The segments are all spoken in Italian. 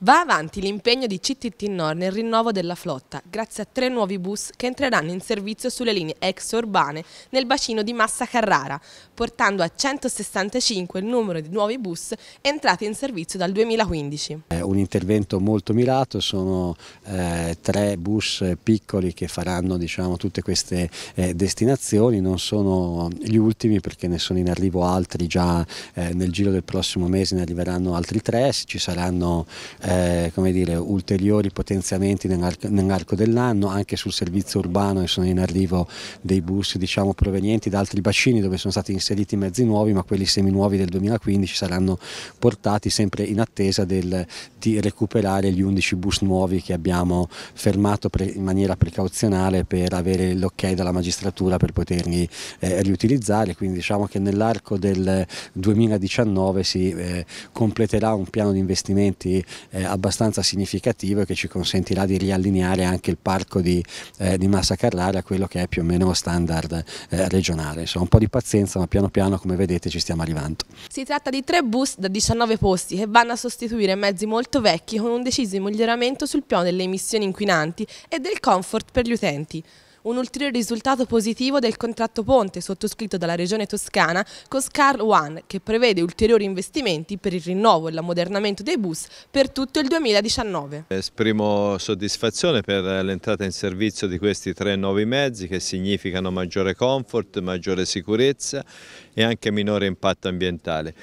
Va avanti l'impegno di CTT Nord nel rinnovo della flotta, grazie a tre nuovi bus che entreranno in servizio sulle linee ex-urbane nel bacino di Massa Carrara, portando a 165 il numero di nuovi bus entrati in servizio dal 2015. È un intervento molto mirato, sono eh, tre bus piccoli che faranno diciamo, tutte queste eh, destinazioni, non sono gli ultimi perché ne sono in arrivo altri già eh, nel giro del prossimo mese, ne arriveranno altri tre, ci saranno eh, dire, ulteriori potenziamenti nell'arco, dell'anno, anche sul servizio urbano e sono in arrivo dei bus diciamo, provenienti da altri bacini dove sono stati inseriti mezzi nuovi, ma quelli seminuovi del 2015 saranno portati sempre in attesa del, di recuperare gli 11 bus nuovi che abbiamo fermato pre, in maniera precauzionale per avere l'ok dalla magistratura per poterli eh, riutilizzare, quindi diciamo che nell'arco del 2019 si eh, completerà un piano di investimenti eh, eh, abbastanza significativo che ci consentirà di riallineare anche il parco di, eh, di Massa Carrara a quello che è più o meno standard eh, regionale. Insomma, un po' di pazienza, ma piano piano, come vedete, ci stiamo arrivando. Si tratta di tre bus da 19 posti che vanno a sostituire mezzi molto vecchi con un deciso miglioramento sul piano delle emissioni inquinanti e del comfort per gli utenti un ulteriore risultato positivo del contratto ponte sottoscritto dalla Regione Toscana con Scar One, che prevede ulteriori investimenti per il rinnovo e l'ammodernamento dei bus per tutto il 2019. Esprimo soddisfazione per l'entrata in servizio di questi tre nuovi mezzi che significano maggiore comfort, maggiore sicurezza e anche minore impatto ambientale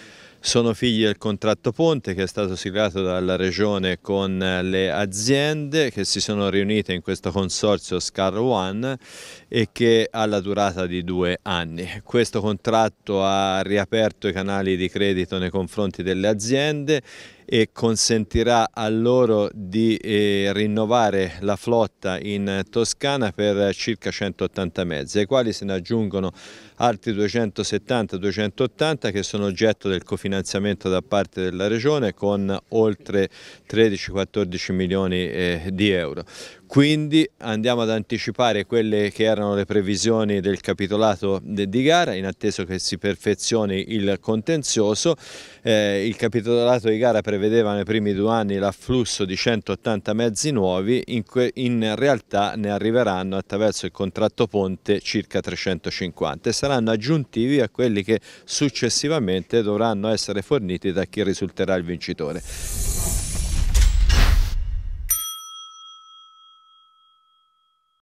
sono figli del contratto ponte che è stato siglato dalla Regione con eh, le aziende che si sono riunite in questo consorzio Scar One e che ha la durata di due anni. Questo contratto ha riaperto i canali di credito nei confronti delle aziende e consentirà a loro di eh, rinnovare la flotta in Toscana per circa 180 mezzi, ai quali se ne aggiungono altri 270-280 che sono oggetto del cofinanziamento da parte della Regione con oltre 13-14 milioni eh, di euro. Quindi andiamo ad anticipare quelle che erano le previsioni del capitolato de, di gara in attesa che si perfezioni il contenzioso. Eh, il capitolato di gara per prevedeva nei primi due anni l'afflusso di 180 mezzi nuovi, in, in, realtà ne arriveranno attraverso il contratto ponte circa 350 e saranno aggiuntivi a quelli che successivamente dovranno essere forniti da chi risulterà il vincitore.